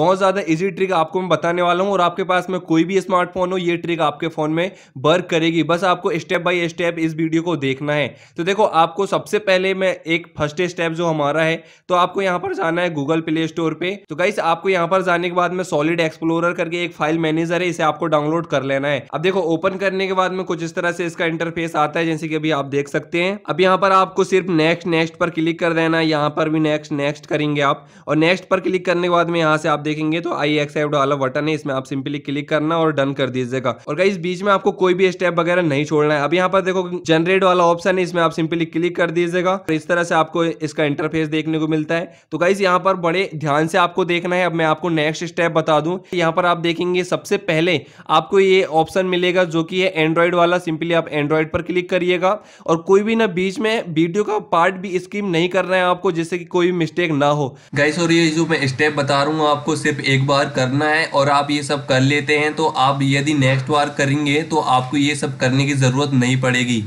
बहुत ज़्यादा easy trick आपको मैं बताने वाला हूँ और आपके पास में कोई भी स्मार्टफोन हो ये ट्रिक आपके फ़ोन में वर्क करेगी बस आपको स्टेप बाई स्टेप इस वीडियो को देखना है तो देखो आपको सबसे पहले मैं एक फर्स्ट स्टेप जो हमारा है तो आपको यहाँ पर जाना है गूगल प्ले स्टोर पे तो गाइस आपको यहाँ पर जाने के बाद में सॉलिड एक्सप्लोरर करके एक फाइल मैनेजर है इसे आपको डाउनलोड कर लेना है अब देखो ओपन करने के बाद में कुछ इस तरह से इसका इंटरफेस आता है जैसे कि अभी आप देख सकते हैं अब यहाँ पर आपको सिर्फ नेक्स्ट नेक्स्ट पर क्लिक कर देना है यहाँ पर भी नेक्स्ट नेक्स्ट करेंगे आप और नेक्स्ट पर क्लिक करने के बाद में यहाँ से आप देखेंगे तो आई एक्सेप्ट वाला बटन है इसमें आप सिंपली क्लिक करना और डन कर दीजिएगा और इस बीच में आपको कोई भी स्टेप वगैरह नहीं छोड़ना है अब यहाँ पर देखो जनरेट वाला ऑप्शन है इसमें आप सिंपली क्लिक कर दीजिएगा और इस तरह से आपको इसका इंटरफेस देखने को मिलता है तो गाइज यहाँ पर बड़े ध्यान से आपको देखना है अब मैं आपको नेक्स्ट स्टेप बता दूं यहाँ पर आप देखेंगे सबसे पहले आपको ये ऑप्शन मिलेगा जो कि है एंड्रॉइड वाला सिंपली आप एंड्रॉइड पर क्लिक करिएगा और कोई भी ना बीच में वीडियो का पार्ट भी स्किप नहीं करना है आपको जिससे कि कोई मिस्टेक ना हो गाइस और ये जो मैं स्टेप बता रहा हूँ आपको सिर्फ एक बार करना है और आप ये सब कर लेते हैं तो आप यदि नेक्स्ट बार करेंगे तो आपको ये सब करने की ज़रूरत नहीं पड़ेगी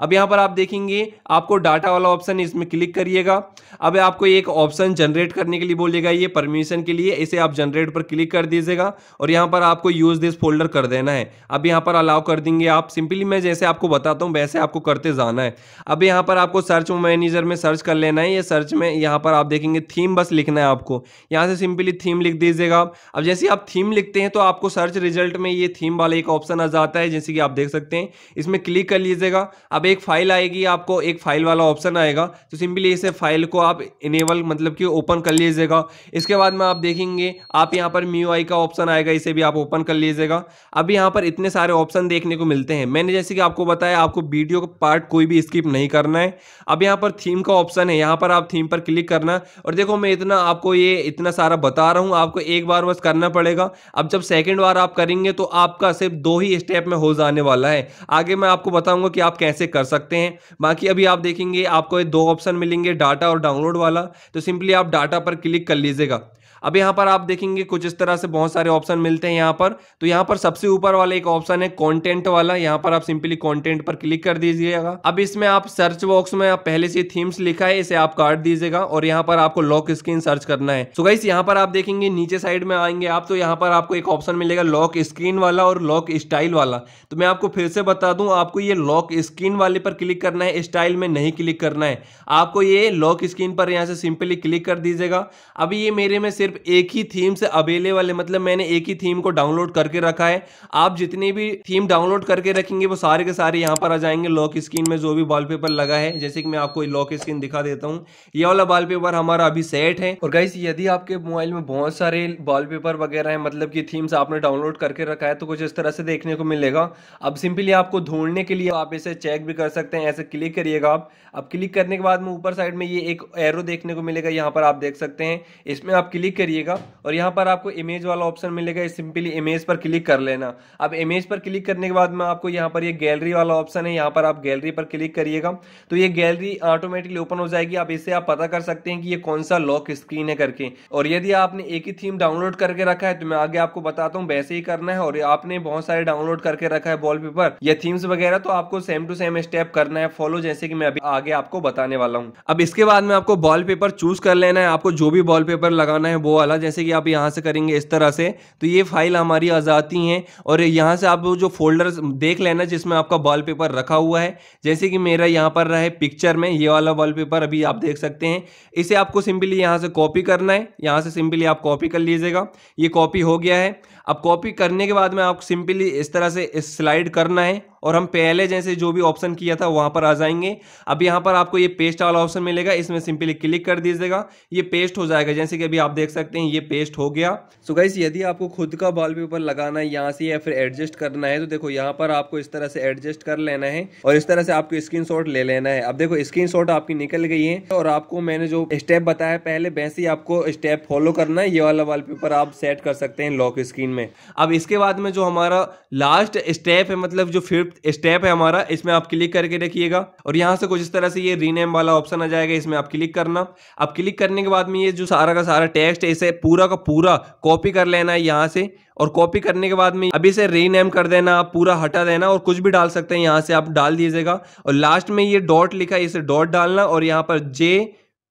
अब यहाँ पर आप देखेंगे आपको डाटा वाला ऑप्शन इसमें क्लिक करिएगा अब आपको एक ऑप्शन जनरेट करने के लिए बोलेगा ये परमिशन के लिए इसे आप जनरेट पर क्लिक कर दीजिएगा और यहां पर आपको यूज दिस फोल्डर कर देना है अब यहां पर अलाउ कर देंगे आप सिंपली मैं जैसे आपको बताता हूं वैसे आपको करते जाना है अब यहां पर आपको सर्च मैनेजर में सर्च कर लेना है ये सर्च में यहाँ पर आप देखेंगे थीम बस लिखना है आपको यहां से सिंपली थीम लिख दीजिएगा अब जैसे आप थीम लिखते हैं तो आपको सर्च रिजल्ट में ये थीम वाला एक ऑप्शन आ जाता है जैसे कि आप देख सकते हैं इसमें क्लिक कर लीजिएगा अब एक फाइल आएगी आपको एक फाइल वाला ऑप्शन आएगा तो सिंपली इसे फाइल को आप इनेबल मतलब कि ओपन कर लीजिएगा इसके बाद में आप देखेंगे आप यहाँ पर म्यू आई का ऑप्शन आएगा इसे भी आप ओपन कर लीजिएगा अब यहाँ पर इतने सारे ऑप्शन देखने को मिलते हैं मैंने जैसे कि आपको बताया आपको वीडियो का पार्ट कोई भी स्किप नहीं करना है अब यहाँ पर थीम का ऑप्शन है यहाँ पर आप थीम पर क्लिक करना और देखो मैं इतना आपको ये इतना सारा बता रहा हूँ आपको एक बार बस करना पड़ेगा अब जब सेकेंड बार आप करेंगे तो आपका सिर्फ दो ही स्टेप में हो जाने वाला है आगे मैं आपको बताऊँगा कि आप कैसे कर कर सकते हैं बाकी अभी आप देखेंगे आपको ये दो ऑप्शन मिलेंगे डाटा और डाउनलोड वाला तो सिंपली आप डाटा पर क्लिक कर लीजिएगा अब यहाँ पर आप देखेंगे कुछ इस तरह से बहुत सारे ऑप्शन मिलते हैं यहाँ पर तो यहां पर सबसे ऊपर वाला एक ऑप्शन है कॉन्टेंट वाला यहाँ पर आप सिंपली कॉन्टेंट पर क्लिक कर दीजिएगा अब इसमें आप सर्च बॉक्स में आप पहले से थीम्स लिखा है इसे आप काट दीजिएगा और यहां पर आपको लॉक स्क्रीन सर्च करना है सो गाइस यहाँ पर आप देखेंगे नीचे साइड में आएंगे आप तो यहाँ पर आपको एक ऑप्शन मिलेगा लॉक स्क्रीन वाला और लॉक स्टाइल वाला तो मैं आपको फिर से बता दूं आपको ये लॉक स्क्रीन वाले पर क्लिक करना है स्टाइल में नहीं क्लिक करना है आपको ये लॉक स्क्रीन पर यहां से सिंपली क्लिक कर दीजिएगा अभी ये मेरे में सिर्फ सिर्फ एक ही थीम से अवेलेबल है मतलब मैंने एक ही थीम को डाउनलोड करके रखा है आप जितनी भी थीम डाउनलोड करके रखेंगे वो सारे के सारे यहाँ पर आ जाएंगे लॉक स्क्रीन में जो भी वॉलपेपर लगा है जैसे कि मैं आपको लॉक स्क्रीन दिखा देता हूँ ये वाला वॉलपेपर हमारा अभी सेट है और गाइस यदि आपके मोबाइल में बहुत सारे वॉलपेपर वगैरह है मतलब की थीम्स आपने डाउनलोड करके रखा है तो कुछ इस तरह से देखने को मिलेगा अब सिंपली आपको ढूंढने के लिए आप इसे चेक भी कर सकते हैं ऐसे क्लिक करिएगा आप अब क्लिक करने के बाद में ऊपर साइड में ये एक एरो देखने को मिलेगा यहाँ पर आप देख सकते हैं इसमें आप क्लिक करिएगा और यहाँ पर आपको इमेज वाला ऑप्शन मिलेगा सिंपली इमेज पर क्लिक कर लेना अब इमेज पर क्लिक करने के बाद में आपको यहाँ पर ये यह गैलरी वाला ऑप्शन है यहाँ पर आप गैलरी पर क्लिक करिएगा तो ये गैलरी ऑटोमेटिकली ओपन हो जाएगी आप इसे आप पता कर सकते हैं कि ये कौन सा लॉक स्क्रीन है करके और यदि आपने एक ही थीम डाउनलोड करके रखा है तो मैं आगे आपको बताता हूँ वैसे ही करना है और आपने बहुत सारे डाउनलोड करके रखा है वॉलपेपर या थीम्स वगैरह तो आपको सेम टू सेम स्टेप करना है फॉलो जैसे कि मैं अभी आगे आपको बताने वाला हूँ अब इसके बाद में आपको वॉलपेपर चूज कर लेना है आपको जो भी वॉलपेपर लगाना है वो वाला जैसे कि आप यहाँ से करेंगे इस तरह से तो ये फाइल हमारी आ जाती हैं और यहाँ से आप जो फोल्डर देख लेना जिसमें आपका पेपर रखा हुआ है जैसे कि मेरा यहाँ पर रहा है पिक्चर में ये वाला पेपर अभी आप देख सकते हैं इसे आपको सिंपली यहाँ से कॉपी करना है यहाँ से सिंपली आप कॉपी कर लीजिएगा ये कॉपी हो गया है अब कॉपी करने के बाद में आप सिंपली इस तरह से स्लाइड करना है और हम पहले जैसे जो भी ऑप्शन किया था वहां पर आ जाएंगे अब यहाँ पर आपको ये पेस्ट वाला ऑप्शन मिलेगा इसमें सिंपली क्लिक कर दीजिएगा ये पेस्ट हो जाएगा जैसे कि अभी आप देख सकते हैं ये पेस्ट हो गया सो गाइस यदि आपको खुद का पेपर लगाना है यहाँ से या फिर एडजस्ट करना है तो देखो यहाँ पर आपको इस तरह से एडजस्ट कर लेना है और इस तरह से आपको स्क्रीन ले लेना है अब देखो स्क्रीन आपकी निकल गई है और आपको मैंने जो स्टेप बताया पहले वैसे ही आपको स्टेप फॉलो करना है ये वाला वॉलपेपर आप सेट कर सकते हैं लॉक स्क्रीन में अब इसके बाद में जो हमारा लास्ट स्टेप है मतलब जो फिफ्थ फिफ्थ स्टेप है हमारा इसमें आप क्लिक करके देखिएगा और यहाँ से कुछ इस तरह से ये रीनेम वाला ऑप्शन आ जाएगा इसमें आप क्लिक करना आप क्लिक करने के बाद में ये जो सारा का सारा टेक्स्ट है इसे पूरा का पूरा कॉपी कर लेना है यहाँ से और कॉपी करने के बाद में अभी इसे रीनेम कर देना आप पूरा हटा देना और कुछ भी डाल सकते हैं यहाँ से आप डाल दीजिएगा और लास्ट में ये डॉट लिखा है इसे डॉट डालना और यहाँ पर जे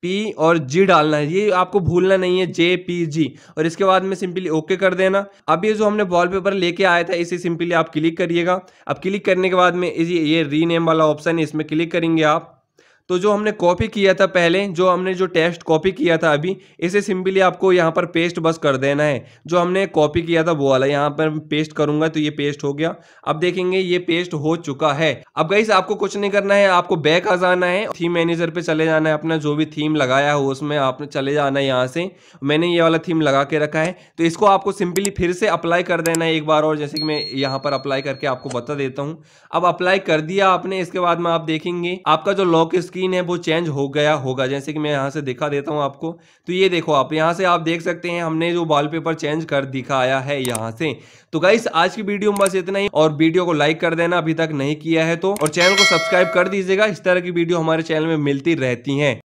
पी और जी डालना है ये आपको भूलना नहीं है जे पी जी और इसके बाद में सिंपली ओके कर देना अब ये जो हमने वॉलपेपर लेके आया था इसे सिंपली आप क्लिक करिएगा अब क्लिक करने के बाद में ये ये रीनेम वाला ऑप्शन है इसमें क्लिक करेंगे आप तो जो हमने कॉपी किया था पहले जो हमने जो टेस्ट कॉपी किया था अभी इसे सिंपली आपको यहाँ पर पेस्ट बस कर देना है जो हमने कॉपी किया था वो वाला यहाँ पर पेस्ट करूंगा तो ये पेस्ट हो गया अब देखेंगे ये पेस्ट हो चुका है अब गाइस आपको कुछ नहीं करना है आपको बैक आ जाना है थीम मैनेजर पे चले जाना है अपना जो भी थीम लगाया हो उसमें आपने चले जाना है यहाँ से मैंने ये वाला थीम लगा के रखा है तो इसको आपको सिंपली फिर से अप्लाई कर देना है एक बार और जैसे कि मैं यहाँ पर अप्लाई करके आपको बता देता हूँ अब अप्लाई कर दिया आपने इसके बाद में आप देखेंगे आपका जो लॉक स्क्रीन है वो चेंज हो गया होगा जैसे कि मैं यहाँ से दिखा देता हूँ आपको तो ये देखो आप यहाँ से आप देख सकते हैं हमने जो वॉलपेपर चेंज कर दिखाया है यहाँ से तो गाइस आज की वीडियो में बस इतना ही और वीडियो को लाइक कर देना अभी तक नहीं किया है तो और चैनल को सब्सक्राइब कर दीजिएगा इस तरह की वीडियो हमारे चैनल में मिलती रहती है